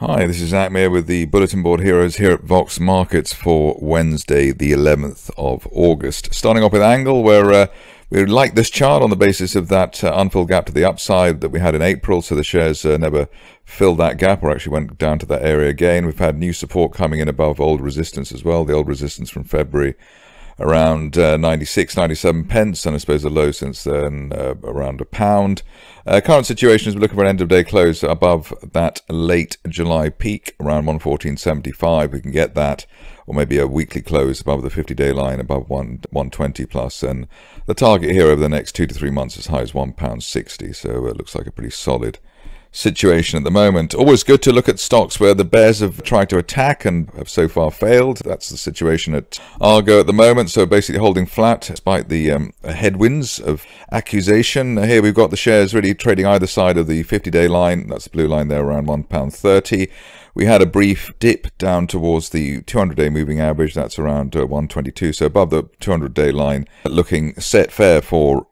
Hi, this is Nightmare with the Bulletin Board Heroes here at Vox Markets for Wednesday, the 11th of August. Starting off with Angle, where uh, we like this chart on the basis of that uh, unfilled gap to the upside that we had in April, so the shares uh, never filled that gap or actually went down to that area again. We've had new support coming in above old resistance as well, the old resistance from February around uh, 96, 97 pence, and I suppose a low since then uh, around a pound. Uh, current situation is we're looking for an end of day close above that late July peak, around 114.75. We can get that, or maybe a weekly close above the 50 day line, above 1, 120 plus. And the target here over the next two to three months is as high as £1.60, so it looks like a pretty solid situation at the moment. Always good to look at stocks where the bears have tried to attack and have so far failed. That's the situation at Argo at the moment. So basically holding flat despite the um, headwinds of accusation. Here we've got the shares really trading either side of the 50-day line. That's the blue line there around £1.30. We had a brief dip down towards the 200-day moving average. That's around uh, 122. So above the 200-day line, looking set fair for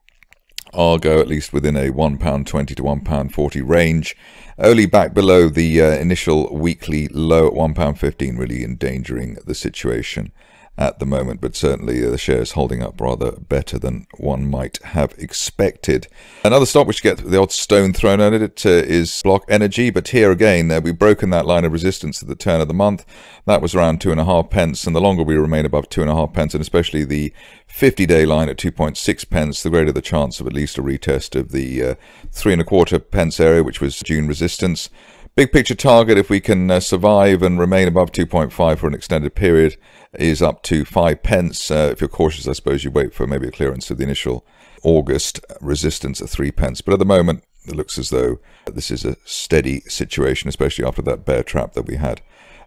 Argo at least within a £1.20 to £1.40 range. Only back below the uh, initial weekly low at £1.15, really endangering the situation at the moment, but certainly uh, the share is holding up rather better than one might have expected. Another stock which gets the odd stone thrown at it uh, is Block Energy, but here again, uh, we've broken that line of resistance at the turn of the month. That was around two and a half pence, and the longer we remain above two and a half pence, and especially the 50-day line at 2.6 pence, the greater the chance of at least a retest of the uh, three and a quarter pence area, which was June resistance. Big picture target, if we can uh, survive and remain above 2.5 for an extended period, is up to 5 pence. Uh, if you're cautious, I suppose you wait for maybe a clearance of the initial August resistance at 3 pence. But at the moment, it looks as though this is a steady situation, especially after that bear trap that we had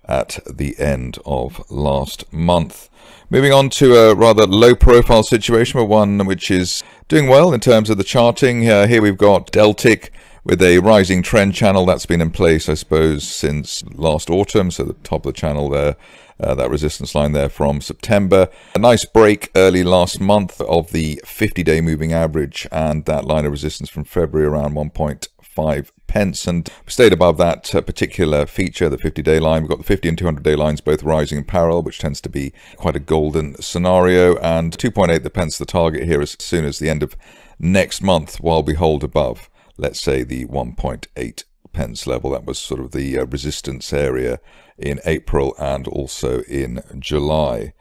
at the end of last month. Moving on to a rather low profile situation, but one which is doing well in terms of the charting. Uh, here we've got Deltic with a rising trend channel that's been in place, I suppose, since last autumn. So the top of the channel there, uh, that resistance line there from September. A nice break early last month of the 50-day moving average and that line of resistance from February around 1.5 pence and stayed above that uh, particular feature the 50 day line we've got the 50 and 200 day lines both rising in parallel which tends to be quite a golden scenario and 2.8 the pence the target here as soon as the end of next month while we hold above let's say, the 1.8 pence level. That was sort of the uh, resistance area in April and also in July.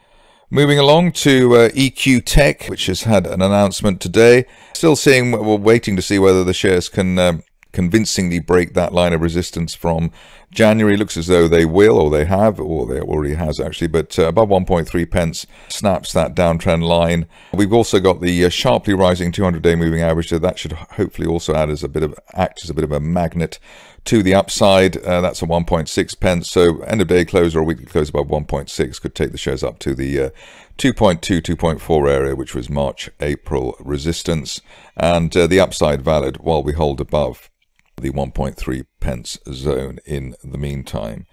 Moving along to uh, EQ Tech, which has had an announcement today. Still seeing, we're waiting to see whether the shares can um, convincingly break that line of resistance from January looks as though they will, or they have, or they already has actually, but uh, above 1.3 pence snaps that downtrend line. We've also got the uh, sharply rising 200-day moving average, so that should hopefully also add as a bit of act as a bit of a magnet to the upside. Uh, that's a 1.6 pence. So end of day close or a weekly close above 1.6 could take the shares up to the uh, 2.2, 2.4 area, which was March, April resistance. And uh, the upside valid while we hold above the 1.3 pence zone in the meantime.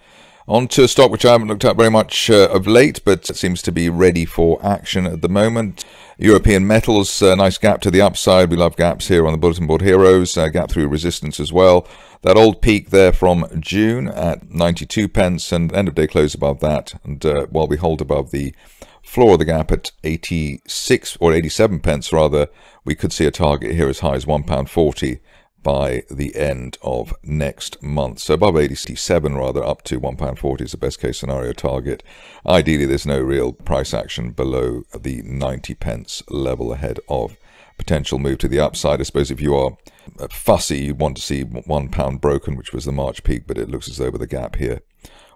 On to a stock which I haven't looked at very much uh, of late, but seems to be ready for action at the moment. European metals, uh, nice gap to the upside. We love gaps here on the bulletin board heroes, uh, gap through resistance as well. That old peak there from June at 92 pence and end of day close above that. And uh, while we hold above the floor of the gap at 86 or 87 pence rather, we could see a target here as high as £1.40 by the end of next month. So above 87 rather, up to £1.40 is the best case scenario target. Ideally, there's no real price action below the 90 pence level ahead of potential move to the upside. I suppose if you are uh, fussy, you want to see one pound broken, which was the March peak, but it looks as though with a gap here,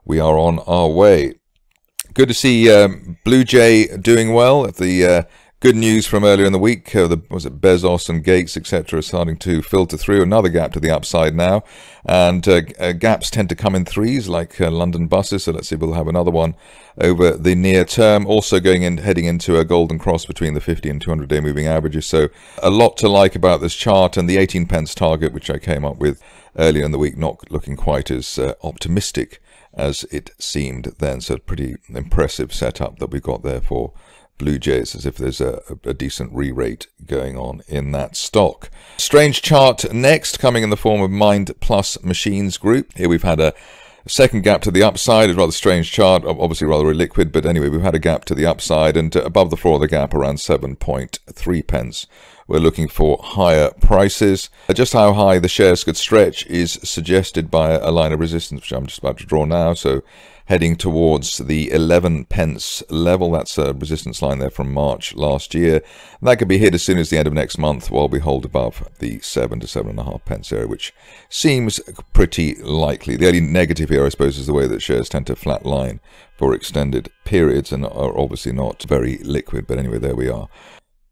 we are on our way. Good to see um, Blue Jay doing well at the uh, Good news from earlier in the week. Uh, the, was it Bezos and Gates, etc., starting to filter through another gap to the upside now. And uh, uh, gaps tend to come in threes, like uh, London buses. So let's see, we'll have another one over the near term. Also going in, heading into a golden cross between the 50 and 200 day moving averages. So a lot to like about this chart and the 18 pence target, which I came up with earlier in the week, not looking quite as uh, optimistic as it seemed then. So pretty impressive setup that we got there for Blue Jays as if there's a, a decent re-rate going on in that stock. Strange chart next, coming in the form of Mind Plus Machines Group. Here we've had a second gap to the upside, a rather strange chart, obviously rather liquid, but anyway, we've had a gap to the upside and above the floor of the gap around 7.3 pence. We're looking for higher prices. Uh, just how high the shares could stretch is suggested by a line of resistance, which I'm just about to draw now. So heading towards the 11 pence level. That's a resistance line there from March last year. And that could be hit as soon as the end of next month while we hold above the 7 to 7.5 pence area, which seems pretty likely. The only negative here, I suppose, is the way that shares tend to flatline for extended periods and are obviously not very liquid. But anyway, there we are.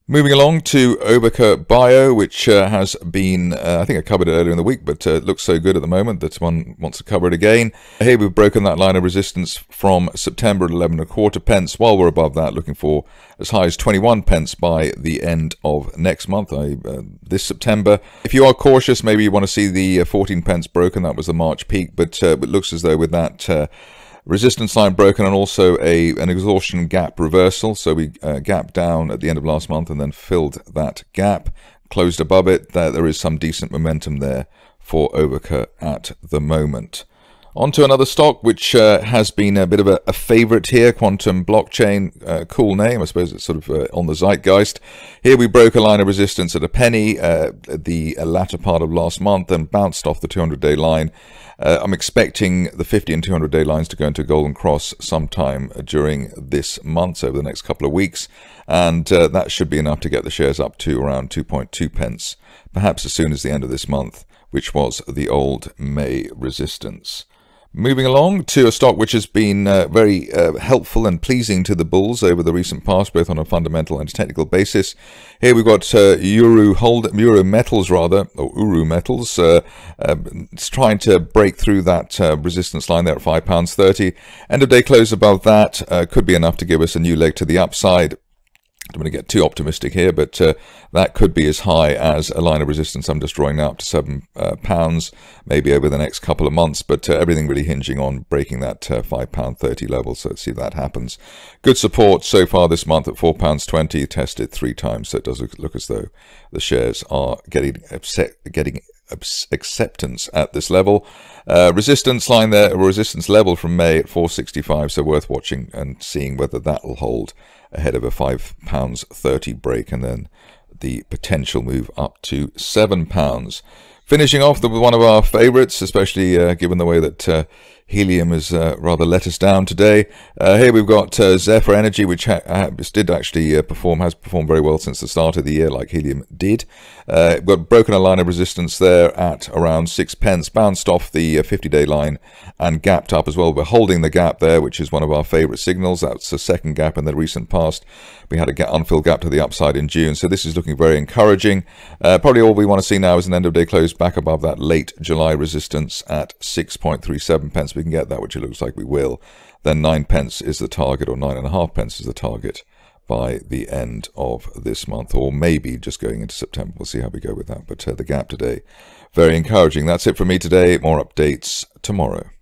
Moving along to Oberkirk Bio, which uh, has been, uh, I think I covered it earlier in the week, but uh, looks so good at the moment that one wants to cover it again. Here we've broken that line of resistance from September at 11 and a quarter pence, while we're above that, looking for as high as 21 pence by the end of next month, I, uh, this September. If you are cautious, maybe you want to see the uh, 14 pence broken, that was the March peak, but uh, it looks as though with that resistance line broken and also a an exhaustion gap reversal. So we uh, gapped down at the end of last month and then filled that gap, closed above it. There, there is some decent momentum there for Overcut at the moment. On to another stock which uh, has been a bit of a, a favorite here, Quantum Blockchain. Uh, cool name, I suppose it's sort of uh, on the zeitgeist. Here we broke a line of resistance at a penny uh, the latter part of last month and bounced off the 200-day line. Uh, I'm expecting the 50 and 200-day lines to go into golden cross sometime during this month, over the next couple of weeks, and uh, that should be enough to get the shares up to around 2.2 pence, perhaps as soon as the end of this month, which was the old May resistance. Moving along to a stock which has been uh, very uh, helpful and pleasing to the bulls over the recent past, both on a fundamental and technical basis. Here we've got uh, Hold Metals rather, or Uru Metals. Uh, um, it's trying to break through that uh, resistance line there at five pounds thirty. End of day close above that uh, could be enough to give us a new leg to the upside. I'm going to get too optimistic here, but uh, that could be as high as a line of resistance I'm just drawing now up to seven uh, pounds, maybe over the next couple of months. But uh, everything really hinging on breaking that uh, five pound thirty level. So let's see if that happens. Good support so far this month at four pounds twenty, tested three times. So it does look, as though the shares are getting upset, getting acceptance at this level. Uh, resistance line there, resistance level from May at 465, so worth watching and seeing whether that'll hold ahead of a £5.30 break and then the potential move up to £7. Finishing off with one of our favourites, especially uh, given the way that uh, helium has uh, rather let us down today. Uh, here we've got uh, Zephyr Energy, which did actually uh, perform, has performed very well since the start of the year, like helium did. Uh, we've got broken a line of resistance there at around six pence, bounced off the 50-day uh, line and gapped up as well. We're holding the gap there, which is one of our favourite signals. That's the second gap in the recent past. We had a get unfilled gap to the upside in June, so this is looking very encouraging. probably all we want to see now is an end-of-day close back above that late July resistance at 6.37 pence we can get that, which it looks like we will, then nine pence is the target, or nine and a half pence is the target by the end of this month, or maybe just going into September. We'll see how we go with that. But uh, the gap today, very encouraging. That's it for me today. More updates tomorrow.